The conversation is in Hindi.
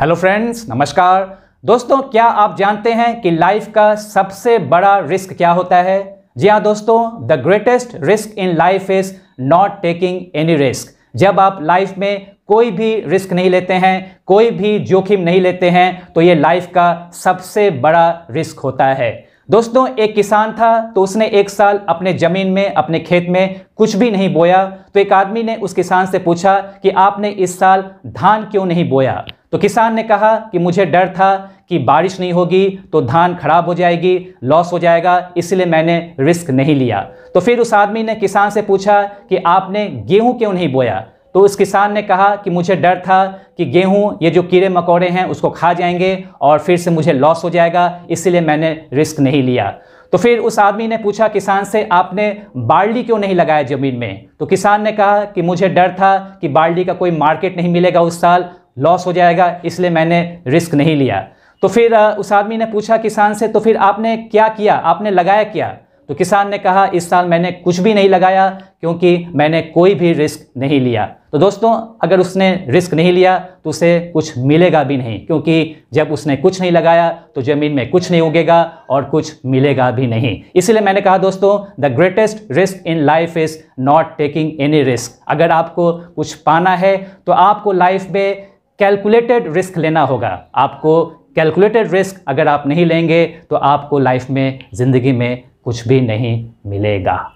हेलो फ्रेंड्स नमस्कार दोस्तों क्या आप जानते हैं कि लाइफ का सबसे बड़ा रिस्क क्या होता है जी हाँ दोस्तों the greatest risk in life is not taking any risk जब आप लाइफ में कोई भी रिस्क नहीं लेते हैं कोई भी जोखिम नहीं लेते हैं तो ये लाइफ का सबसे बड़ा रिस्क होता है दोस्तों एक किसान था तो उसने एक साल अपने ज़मीन में अपने खेत में कुछ भी नहीं बोया तो एक आदमी ने उस किसान से पूछा कि आपने इस साल धान क्यों नहीं बोया तो किसान ने कहा कि मुझे डर था कि बारिश नहीं होगी तो धान खराब हो जाएगी लॉस हो जाएगा इसलिए मैंने रिस्क नहीं लिया तो फिर उस आदमी ने किसान से पूछा कि आपने गेहूं क्यों नहीं बोया तो उस किसान ने कहा कि मुझे डर था कि गेहूं ये जो कीड़े मकोड़े हैं उसको खा जाएंगे और फिर से मुझे लॉस हो जाएगा इसलिए मैंने रिस्क नहीं लिया तो फिर उस आदमी ने पूछा किसान से आपने बाल्टी क्यों नहीं लगाया ज़मीन में तो किसान ने कहा कि मुझे डर था कि बाल्टी का कोई मार्केट नहीं मिलेगा उस साल लॉस हो जाएगा इसलिए मैंने रिस्क नहीं लिया तो फिर उस आदमी ने पूछा किसान से तो फिर आपने क्या किया आपने लगाया क्या तो किसान ने कहा इस साल मैंने कुछ भी नहीं लगाया क्योंकि मैंने कोई भी रिस्क नहीं लिया तो दोस्तों अगर उसने रिस्क नहीं लिया तो उसे कुछ मिलेगा भी नहीं क्योंकि जब उसने कुछ नहीं लगाया तो ज़मीन में कुछ नहीं उगेगा और कुछ मिलेगा भी नहीं इसलिए मैंने कहा दोस्तों the greatest risk in life is not taking any risk अगर आपको कुछ पाना है तो आपको लाइफ में कैलकुलेटेड रिस्क लेना होगा आपको कैलकुलेटेड रिस्क अगर आप नहीं लेंगे तो आपको लाइफ में ज़िंदगी में कुछ भी नहीं मिलेगा